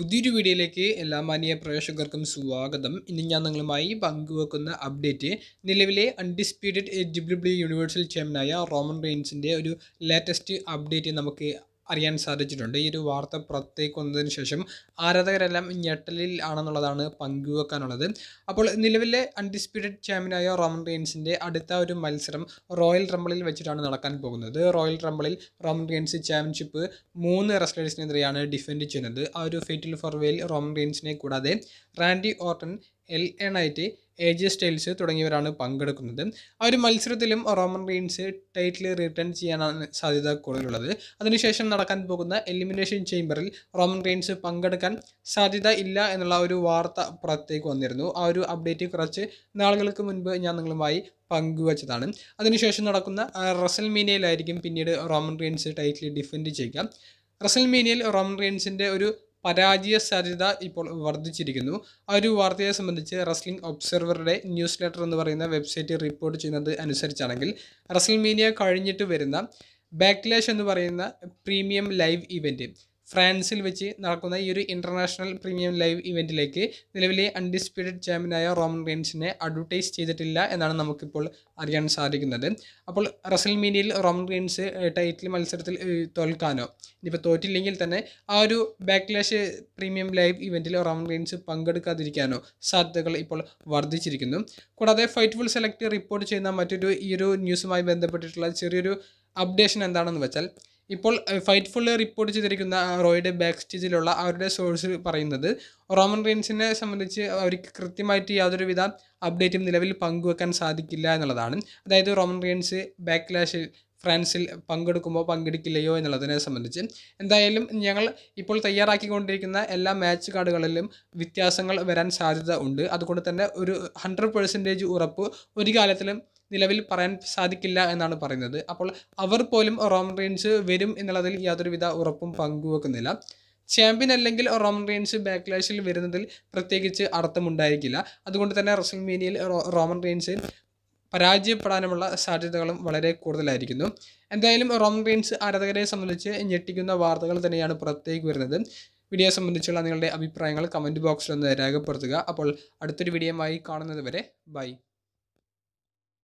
പുതിയൊരു വീഡിയോയിലേക്ക് എല്ലാ മാന്യ പ്രവേശകർക്കും സ്വാഗതം ഇന്ന് ഞാൻ നിങ്ങളുമായി പങ്കുവെക്കുന്ന അപ്ഡേറ്റ് നിലവിലെ അൺഡിസ്പ്യൂട്ടഡ് ഡബ്ല്യു ഡബ്ല്യു യൂണിവേഴ്സൽ ചെയർമാനായ റോമൻ റെയിൻസിൻ്റെ ഒരു ലേറ്റസ്റ്റ് അപ്ഡേറ്റ് നമുക്ക് അറിയാൻ സാധിച്ചിട്ടുണ്ട് ഈ ഒരു വാർത്ത പുറത്തേക്ക് വന്നതിന് ശേഷം ആരാധകരെല്ലാം ഞെട്ടലിൽ ആണെന്നുള്ളതാണ് പങ്കുവെക്കാനുള്ളത് അപ്പോൾ നിലവിലെ അൺഡിസ്പ്യൂട്ടഡ് ചാമ്പ്യനായ റോമൻ റെയിൻസിൻ്റെ അടുത്ത ഒരു മത്സരം റോയൽ റംബിളിൽ വെച്ചിട്ടാണ് നടക്കാൻ പോകുന്നത് റോയൽ റംബിളിൽ റോമൻ റെയിൻസ് ചാമ്പ്യൻഷിപ്പ് മൂന്ന് റെസ്ലേഴ്സിനെതിരെയാണ് ഡിഫെൻഡ് ചെയ്യുന്നത് ആ ഒരു ഫെറ്റിൽ ഫോർവേയിൽ റോമൻ റെയിൻസിനെ കൂടാതെ Randy Orton L A Knight A J Styles തുടങ്ങിയവരാണ് പങ്കെടുക്കുന്നത് ആ ഒരു മത്സരത്തിലും റോമൻ റീൻസ് ടൈറ്റിൽ റിട്ടേൺ ചെയ്യാനാണ് സാധ്യത കൂടുതലുള്ളത് അതിനുശേഷം നടക്കാൻ പോകുന്ന എലിമിനേഷൻ ചേംബറിൽ റോമൻ റീൻസ് പങ്കെടുക്കാൻ സാധ്യത ഇല്ല എന്നുള്ള ഒരു വാർത്ത പുറത്തേക്ക് വന്നിരുന്നു ആ ഒരു അപ്ഡേറ്റ് കുറച്ച് നാളുകൾക്ക് മുൻപ് ഞാൻ നിങ്ങളുമായി പങ്കുവച്ചതാണ് അതിനുശേഷം നടക്കുന്ന റസൽ മീനയിലായിരിക്കും പിന്നീട് റോമൻ റീൻസ് ടൈറ്റിൽ ഡിഫെൻഡ് ചെയ്യുക റസൽ മീനയിൽ റോമൻ റീൻസിൻ്റെ ഒരു പരാജയ സാധ്യത ഇപ്പോൾ വർദ്ധിച്ചിരിക്കുന്നു ആ ഒരു വാർത്തയെ സംബന്ധിച്ച് റസ്ലിംഗ് ഒബ്സർവറുടെ ന്യൂസ് ലെറ്റർ എന്ന് പറയുന്ന വെബ്സൈറ്റ് റിപ്പോർട്ട് ചെയ്യുന്നത് അനുസരിച്ചാണെങ്കിൽ റസ്ലിംഗ് മീനിയ കഴിഞ്ഞിട്ട് വരുന്ന ബാക്ക്ലാഷ് എന്ന് പറയുന്ന പ്രീമിയം ലൈവ് ഇവൻറ്റ് ഫ്രാൻസിൽ വെച്ച് നടക്കുന്ന ഈ ഒരു ഇൻ്റർനാഷണൽ പ്രീമിയം ലൈവ് ഇവൻറ്റിലേക്ക് നിലവിലെ അൺഡിസ്പ്യൂട്ടഡ് ചാമ്പ്യനായ റോമൻ റെയിൻസിനെ അഡ്വർടൈസ് ചെയ്തിട്ടില്ല എന്നാണ് നമുക്കിപ്പോൾ അറിയാൻ സാധിക്കുന്നത് അപ്പോൾ റസൽ മീനിയയിൽ റോമൻ റെയിൻസ് ടൈറ്റിൽ മത്സരത്തിൽ തോൽക്കാനോ ഇനിയിപ്പോൾ തോറ്റില്ലെങ്കിൽ തന്നെ ആ ഒരു ബാക്ക്ലാഷ് പ്രീമിയം ലൈവ് ഇവൻറ്റിൽ റോമൻ റെയിൻസ് പങ്കെടുക്കാതിരിക്കാനോ സാധ്യതകൾ ഇപ്പോൾ വർദ്ധിച്ചിരിക്കുന്നു കൂടാതെ ഫൈറ്റ്ഫുൾ സെലക്ട് റിപ്പോർട്ട് ചെയ്യുന്ന മറ്റൊരു ഈ ഒരു ന്യൂസുമായി ബന്ധപ്പെട്ടിട്ടുള്ള ചെറിയൊരു അപ്ഡേഷൻ എന്താണെന്ന് വെച്ചാൽ ഇപ്പോൾ ഫുള്ള് റിപ്പോർട്ട് ചെയ്തിരിക്കുന്ന റോയുടെ ബാക്ക് സ്റ്റേജിലുള്ള അവരുടെ സോഴ്സ് പറയുന്നത് റോമൻ റെയിൻസിനെ സംബന്ധിച്ച് അവർക്ക് കൃത്യമായിട്ട് യാതൊരുവിധ അപ്ഡേറ്റും നിലവിൽ പങ്കുവെക്കാൻ സാധിക്കില്ല എന്നുള്ളതാണ് അതായത് റോമൻ ബാക്ക് ബാക്ക്ലാഷിൽ ഫ്രാൻസിൽ പങ്കെടുക്കുമോ പങ്കെടുക്കില്ലയോ എന്നുള്ളതിനെ സംബന്ധിച്ച് എന്തായാലും ഞങ്ങൾ ഇപ്പോൾ തയ്യാറാക്കിക്കൊണ്ടിരിക്കുന്ന എല്ലാ മാച്ച് കാർഡുകളിലും വ്യത്യാസങ്ങൾ വരാൻ സാധ്യത ഉണ്ട് അതുകൊണ്ട് തന്നെ ഒരു ഹൺഡ്രഡ് പെർസെൻറ്റേജ് ഉറപ്പ് ഒരു കാലത്തിലും നിലവിൽ പറയാൻ സാധിക്കില്ല എന്നാണ് പറയുന്നത് അപ്പോൾ അവർ പോലും റോം റെയിൻസ് വരും എന്നുള്ളതിൽ യാതൊരുവിധ ഉറപ്പും പങ്കുവെക്കുന്നില്ല ചാമ്പ്യൻ അല്ലെങ്കിൽ റോമൻ റെയിൻസ് ബാക്ക്ലാഷിൽ വരുന്നതിൽ പ്രത്യേകിച്ച് അർത്ഥമുണ്ടായിരിക്കില്ല അതുകൊണ്ട് തന്നെ റസൽമേനിയയിൽ റോമൻ റെയിൻസ് പരാജയപ്പെടാനുമുള്ള സാധ്യതകളും വളരെ കൂടുതലായിരിക്കുന്നു എന്തായാലും റോം റീൻസ് ആരാധകരെ സംബന്ധിച്ച് ഞെട്ടിക്കുന്ന വാർത്തകൾ തന്നെയാണ് പുറത്തേക്ക് വരുന്നത് വീഡിയോ സംബന്ധിച്ചുള്ള നിങ്ങളുടെ അഭിപ്രായങ്ങൾ കമൻറ്റ് ബോക്സിൽ രേഖപ്പെടുത്തുക അപ്പോൾ അടുത്തൊരു ആയി കാണുന്നത് വരെ ബൈ